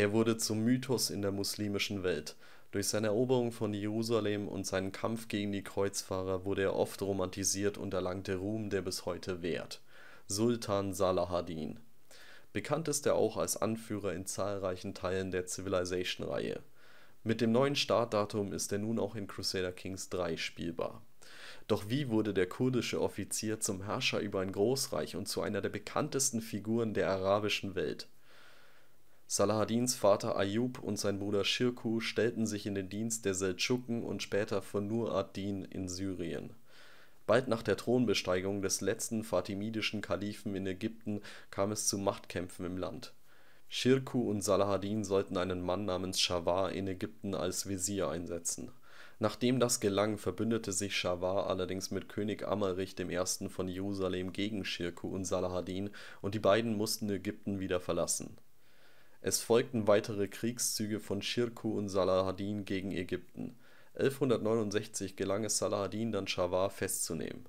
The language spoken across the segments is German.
Er wurde zum Mythos in der muslimischen Welt. Durch seine Eroberung von Jerusalem und seinen Kampf gegen die Kreuzfahrer wurde er oft romantisiert und erlangte Ruhm, der bis heute währt. Sultan Salahadin. Bekannt ist er auch als Anführer in zahlreichen Teilen der Civilization-Reihe. Mit dem neuen Startdatum ist er nun auch in Crusader Kings 3 spielbar. Doch wie wurde der kurdische Offizier zum Herrscher über ein Großreich und zu einer der bekanntesten Figuren der arabischen Welt? Salahadins Vater Ayyub und sein Bruder Schirkuh stellten sich in den Dienst der Seldschuken und später von Nur ad-Din in Syrien. Bald nach der Thronbesteigung des letzten fatimidischen Kalifen in Ägypten kam es zu Machtkämpfen im Land. Schirkuh und Salahadin sollten einen Mann namens Schawar in Ägypten als Visier einsetzen. Nachdem das gelang, verbündete sich Schawar allerdings mit König Ammerich I. von Jerusalem gegen Schirkuh und Salahadin und die beiden mussten Ägypten wieder verlassen es folgten weitere Kriegszüge von Schirkuh und Salahadin gegen Ägypten. 1169 gelang es Salahadin dann Schawar festzunehmen.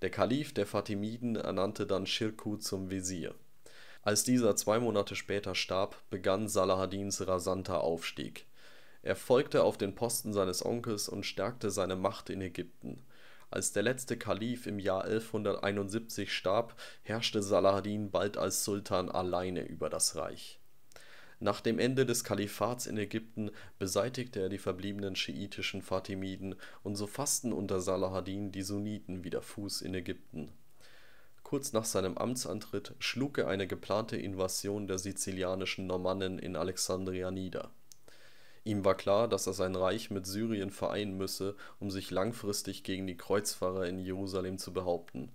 Der Kalif der Fatimiden ernannte dann Schirkuh zum Wesir. Als dieser zwei Monate später starb, begann Salahadins rasanter Aufstieg. Er folgte auf den Posten seines Onkels und stärkte seine Macht in Ägypten. Als der letzte Kalif im Jahr 1171 starb, herrschte Salahadin bald als Sultan alleine über das Reich nach dem Ende des Kalifats in Ägypten beseitigte er die verbliebenen schiitischen Fatimiden und so fassten unter Salahadin die Sunniten wieder Fuß in Ägypten. Kurz nach seinem Amtsantritt schlug er eine geplante Invasion der sizilianischen Normannen in Alexandria nieder. Ihm war klar, dass er sein Reich mit Syrien vereinen müsse, um sich langfristig gegen die Kreuzfahrer in Jerusalem zu behaupten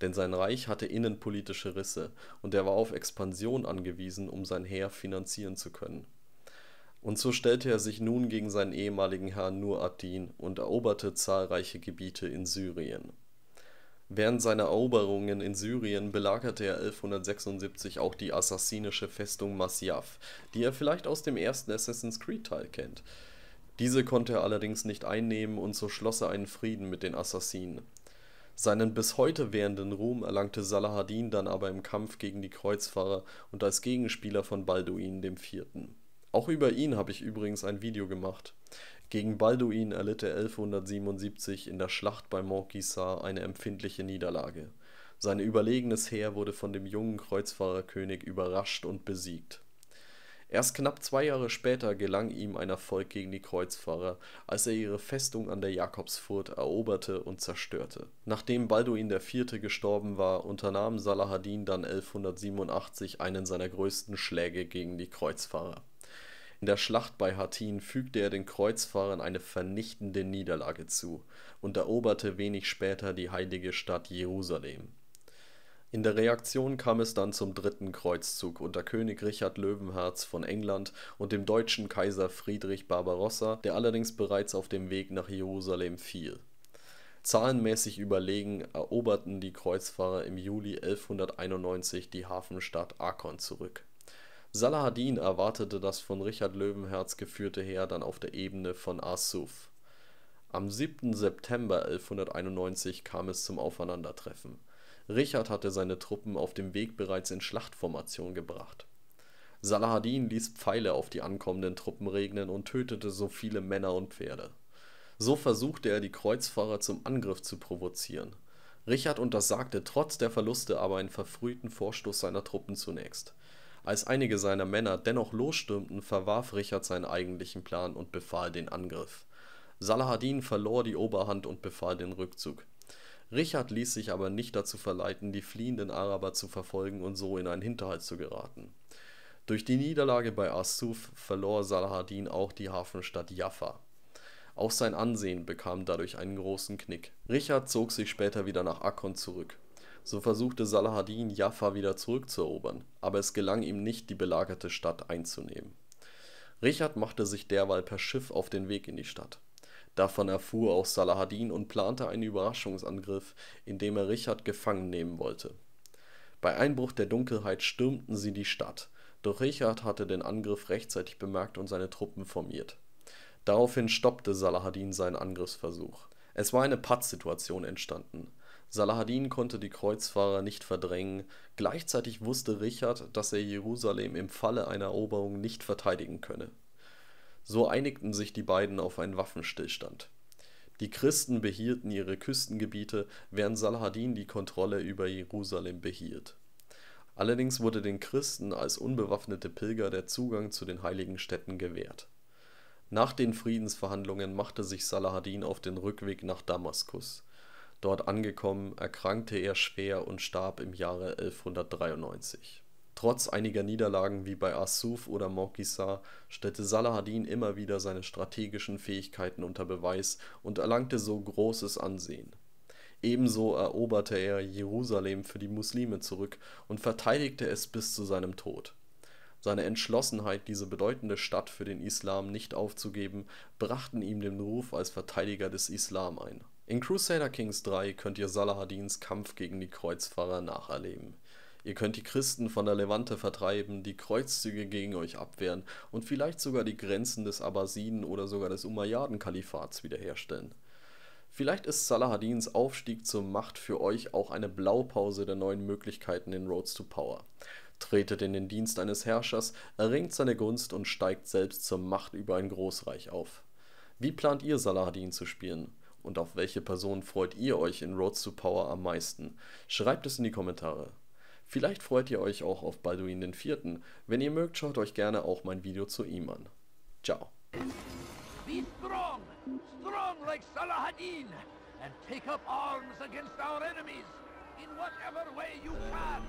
denn sein Reich hatte innenpolitische Risse und er war auf Expansion angewiesen, um sein Heer finanzieren zu können. Und so stellte er sich nun gegen seinen ehemaligen Herrn Nur ad-Din und eroberte zahlreiche Gebiete in Syrien. Während seiner Eroberungen in Syrien belagerte er 1176 auch die assassinische Festung Masyaf, die er vielleicht aus dem ersten Assassin's Creed-Teil kennt. Diese konnte er allerdings nicht einnehmen und so schloss er einen Frieden mit den Assassinen. Seinen bis heute währenden Ruhm erlangte Salahadin dann aber im Kampf gegen die Kreuzfahrer und als Gegenspieler von Balduin IV. Auch über ihn habe ich übrigens ein Video gemacht. Gegen Balduin erlitt er 1177 in der Schlacht bei Montgisard eine empfindliche Niederlage. Sein überlegenes Heer wurde von dem jungen Kreuzfahrerkönig überrascht und besiegt. Erst knapp zwei Jahre später gelang ihm ein Erfolg gegen die Kreuzfahrer, als er ihre Festung an der Jakobsfurt eroberte und zerstörte. Nachdem Balduin IV. gestorben war, unternahm Salahadin dann 1187 einen seiner größten Schläge gegen die Kreuzfahrer. In der Schlacht bei Hattin fügte er den Kreuzfahrern eine vernichtende Niederlage zu und eroberte wenig später die heilige Stadt Jerusalem in der Reaktion kam es dann zum dritten Kreuzzug unter König Richard Löwenherz von England und dem deutschen Kaiser Friedrich Barbarossa, der allerdings bereits auf dem Weg nach Jerusalem fiel. Zahlenmäßig überlegen eroberten die Kreuzfahrer im Juli 1191 die Hafenstadt Akon zurück. Salahadin erwartete das von Richard Löwenherz geführte Heer dann auf der Ebene von Asuf. Am 7. September 1191 kam es zum Aufeinandertreffen. Richard hatte seine Truppen auf dem Weg bereits in Schlachtformation gebracht. Saladin ließ Pfeile auf die ankommenden Truppen regnen und tötete so viele Männer und Pferde. So versuchte er, die Kreuzfahrer zum Angriff zu provozieren. Richard untersagte trotz der Verluste aber einen verfrühten Vorstoß seiner Truppen zunächst. Als einige seiner Männer dennoch losstürmten, verwarf Richard seinen eigentlichen Plan und befahl den Angriff. Salahadin verlor die Oberhand und befahl den Rückzug. Richard ließ sich aber nicht dazu verleiten, die fliehenden Araber zu verfolgen und so in einen Hinterhalt zu geraten. Durch die Niederlage bei Assuf verlor Salahadin auch die Hafenstadt Jaffa. Auch sein Ansehen bekam dadurch einen großen Knick. Richard zog sich später wieder nach Akkon zurück. So versuchte Salahadin, Jaffa wieder zurückzuerobern, aber es gelang ihm nicht, die belagerte Stadt einzunehmen. Richard machte sich derweil per Schiff auf den Weg in die Stadt. Davon erfuhr auch Salahadin und plante einen Überraschungsangriff, indem er Richard gefangen nehmen wollte. Bei Einbruch der Dunkelheit stürmten sie die Stadt, doch Richard hatte den Angriff rechtzeitig bemerkt und seine Truppen formiert. Daraufhin stoppte Salahadin seinen Angriffsversuch. Es war eine Pattsituation entstanden. Salahadin konnte die Kreuzfahrer nicht verdrängen, gleichzeitig wusste Richard, dass er Jerusalem im Falle einer Eroberung nicht verteidigen könne so einigten sich die beiden auf einen Waffenstillstand. Die Christen behielten ihre Küstengebiete, während Saladin die Kontrolle über Jerusalem behielt. Allerdings wurde den Christen als unbewaffnete Pilger der Zugang zu den heiligen Städten gewährt. Nach den Friedensverhandlungen machte sich Saladin auf den Rückweg nach Damaskus. Dort angekommen, erkrankte er schwer und starb im Jahre 1193. Trotz einiger Niederlagen wie bei Arsuf oder Morghizar stellte Salahadin immer wieder seine strategischen Fähigkeiten unter Beweis und erlangte so großes Ansehen. Ebenso eroberte er Jerusalem für die Muslime zurück und verteidigte es bis zu seinem Tod. Seine Entschlossenheit, diese bedeutende Stadt für den Islam nicht aufzugeben, brachten ihm den Ruf als Verteidiger des Islam ein. In Crusader Kings 3 könnt ihr Salahadins Kampf gegen die Kreuzfahrer nacherleben. Ihr könnt die Christen von der Levante vertreiben, die Kreuzzüge gegen euch abwehren und vielleicht sogar die Grenzen des Abbasiden oder sogar des Umayyaden-Kalifats wiederherstellen. Vielleicht ist Salahadins Aufstieg zur Macht für euch auch eine Blaupause der neuen Möglichkeiten in Roads to Power. Tretet in den Dienst eines Herrschers, erringt seine Gunst und steigt selbst zur Macht über ein Großreich auf. Wie plant ihr Salahadin zu spielen? Und auf welche Person freut ihr euch in Roads to Power am meisten? Schreibt es in die Kommentare. Vielleicht freut ihr euch auch auf Balduin IV. Wenn ihr mögt, schaut euch gerne auch mein Video zu ihm an. Ciao. Be strong, strong like Salahadin, and take up arms against our enemies in whatever way you can.